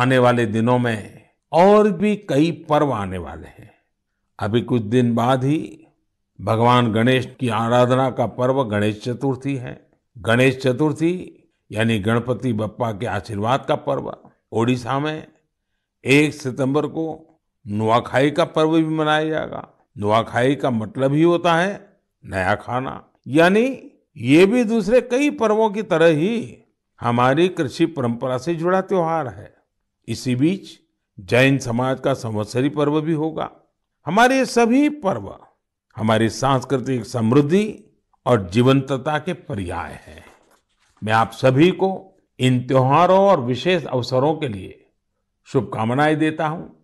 आने वाले दिनों में और भी कई पर्व आने वाले हैं अभी कुछ दिन बाद ही भगवान गणेश की आराधना का पर्व गणेश चतुर्थी है गणेश चतुर्थी यानी गणपति बप्पा के आशीर्वाद का पर्व ओडिशा में एक सितंबर को नुआखाई का पर्व भी मनाया जाएगा नुआखाई का मतलब ही होता है नया खाना यानी ये भी दूसरे कई पर्वों की तरह ही हमारी कृषि परंपरा से जुड़ा त्योहार है इसी बीच जैन समाज का संवत्सरी पर्व भी होगा हमारे सभी पर्व हमारी सांस्कृतिक समृद्धि और जीवंतता के पर्याय हैं मैं आप सभी को इन त्योहारों और विशेष अवसरों के लिए शुभकामनाएं देता हूं